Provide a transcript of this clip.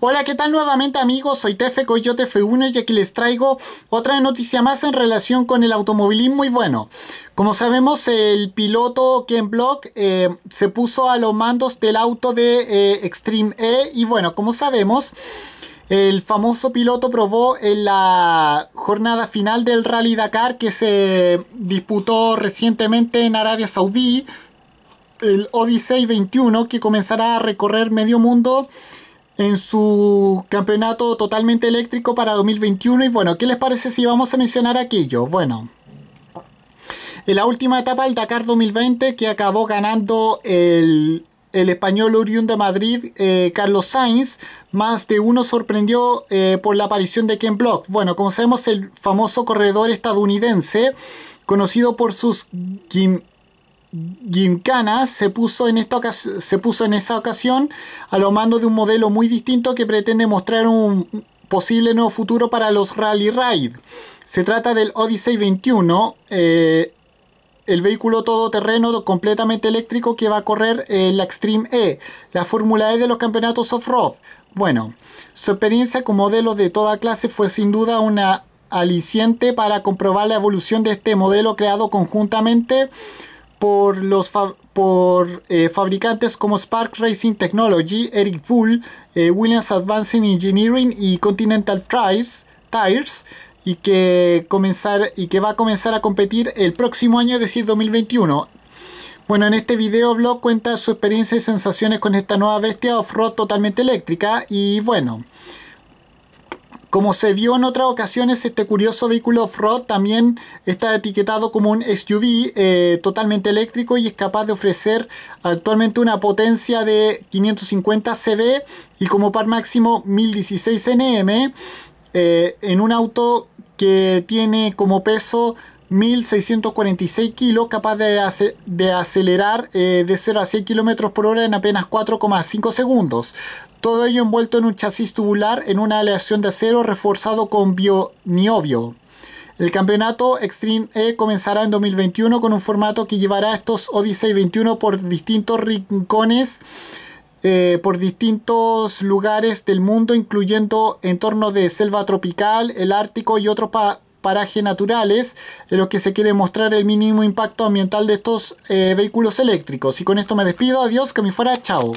Hola, ¿qué tal nuevamente amigos? Soy Tefe Coyote F1 y aquí les traigo otra noticia más en relación con el automovilismo y bueno, como sabemos el piloto Ken Block eh, se puso a los mandos del auto de eh, Extreme E y bueno, como sabemos... El famoso piloto probó en la jornada final del Rally Dakar que se disputó recientemente en Arabia Saudí, el Odyssey 21, que comenzará a recorrer medio mundo en su campeonato totalmente eléctrico para 2021. Y bueno, ¿qué les parece si vamos a mencionar aquello? Bueno, en la última etapa, del Dakar 2020, que acabó ganando el, español oriundo de Madrid, eh, Carlos Sainz, más de uno sorprendió eh, por la aparición de Ken Block. Bueno, como sabemos, el famoso corredor estadounidense, conocido por sus Gincana se puso, en esta ocasión, ocasión a lo mando de un modelo muy distinto que pretende mostrar un posible nuevo futuro para los Rally Ride. Se trata del Odyssey 21, eh, el vehículo todoterreno completamente eléctrico que va a correr en la Extreme E, la Fórmula E de los campeonatos off-road. Bueno, su experiencia con modelos de toda clase fue sin duda una aliciente para comprobar la evolución de este modelo creado conjuntamente por los por, eh, fabricantes como Spark Racing Technology, Eric Full, eh, Williams Advancing Engineering y Continental Tires, Tires y que, comenzar, y que va a comenzar a competir el próximo año, es decir, 2021. Bueno, en este video blog cuenta su experiencia y sensaciones con esta nueva bestia off-road totalmente eléctrica y bueno, como se vio en otras ocasiones, este curioso vehículo off-road también está etiquetado como un SUV eh, totalmente eléctrico y es capaz de ofrecer actualmente una potencia de 550 cb y como par máximo 1016 nm eh, en un auto que tiene como peso 1.646 kilos, capaz de, acelerar eh, de 0 a 100 kilómetros por hora en apenas 4,5 segundos. Todo ello envuelto en un chasis tubular en una aleación de acero reforzado con bio-niobio. El campeonato Extreme E comenzará en 2021 con un formato que llevará estos Odyssey 21 por distintos rincones, eh, por distintos lugares del mundo, incluyendo entornos de selva tropical, el Ártico y otros países parajes naturales en los que se quiere mostrar el mínimo impacto ambiental de estos eh, vehículos eléctricos. Y con esto me despido, adiós, que me fuera, chao.